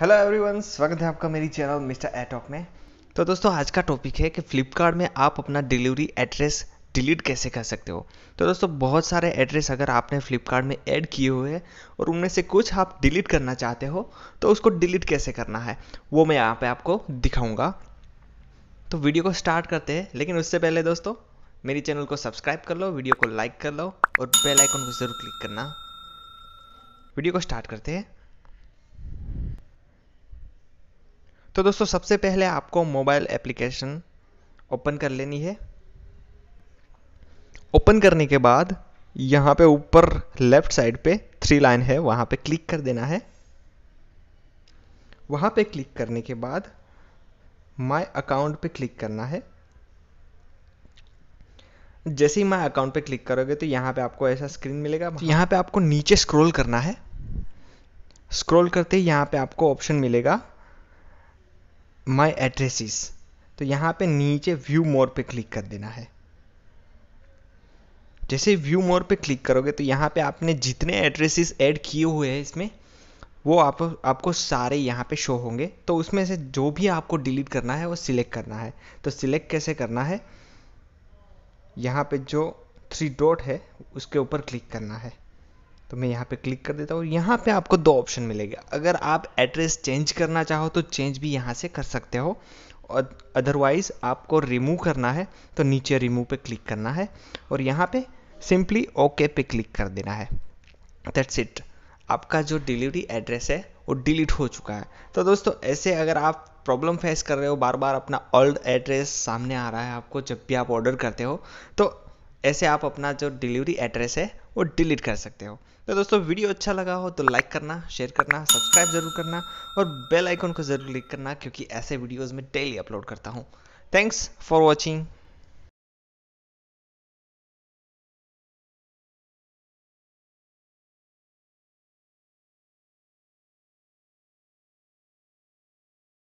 hello everyone स्वागत है आपका मेरी चैनल मिस्टर एटॉक में तो दोस्तों आज का टॉपिक है कि फ्लिपकार्ट में आप अपना डिलीवरी एड्रेस डिलीट कैसे कर सकते हो तो दोस्तों बहुत सारे एड्रेस अगर आपने फ्लिपकार्ट में ऐड किए हुए हैं और उनमें से कुछ आप डिलीट करना चाहते हो तो उसको डिलीट कैसे करना है वो मैं यहाँ पे आपको दिखाऊंगा तो वीडियो को स्टार्ट करते हैं लेकिन उससे पहले दोस्तों मेरी चैनल को सब्सक्राइब कर लो वीडियो को लाइक कर लो और बेल आइकन को ज़रूर क्लिक करना वीडियो को स्टार्ट करते हैं तो दोस्तों सबसे पहले आपको मोबाइल एप्लीकेशन ओपन कर लेनी है ओपन करने के बाद यहाँ पे ऊपर लेफ्ट साइड पे थ्री लाइन है वहाँ पे क्लिक कर देना है वहाँ पे क्लिक करने के बाद माय अकाउंट पे क्लिक करना है जैसे ही माय अकाउंट पे क्लिक करोगे तो यहाँ पे आपको ऐसा स्क्रीन मिलेगा तो यहाँ पे आपको नीचे स्क्रॉल करना है स्क्रॉल करते ही यहाँ पे आपको ऑप्शन मिलेगा माई एड्रेसिस तो यहाँ पे नीचे व्यू मोर पे क्लिक कर देना है जैसे व्यू मोर पे क्लिक करोगे तो यहाँ पे आपने जितने एड्रेसेस ऐड किए हुए हैं इसमें वो आप आपको सारे यहाँ पे शो होंगे तो उसमें से जो भी आपको डिलीट करना है वो सिलेक्ट करना है तो सिलेक्ट कैसे करना है यहाँ पे जो थ्री डॉट है उसके ऊपर क्लिक करना है तो मैं यहाँ पे क्लिक कर देता हूँ यहाँ पे आपको दो ऑप्शन मिलेगा अगर आप एड्रेस चेंज करना चाहो तो चेंज भी यहाँ से कर सकते हो और अदरवाइज़ आपको रिमूव करना है तो नीचे रिमूव पे क्लिक करना है और यहाँ पे सिंपली ओके पे क्लिक कर देना है दैट्स इट आपका जो डिलीवरी एड्रेस है वो डिलीट हो चुका है तो दोस्तों ऐसे अगर आप प्रॉब्लम फेस कर रहे हो बार बार अपना ओल्ड एड्रेस सामने आ रहा है आपको जब भी आप ऑर्डर करते हो तो ऐसे आप अपना जो डिलीवरी एड्रेस है वो डिलीट कर सकते हो तो दोस्तों वीडियो अच्छा लगा हो तो लाइक करना शेयर करना सब्सक्राइब जरूर करना और बेल आइकन को जरूर क्लिक करना क्योंकि ऐसे वीडियोज़ में डेली अपलोड करता हूँ थैंक्स फॉर वॉचिंग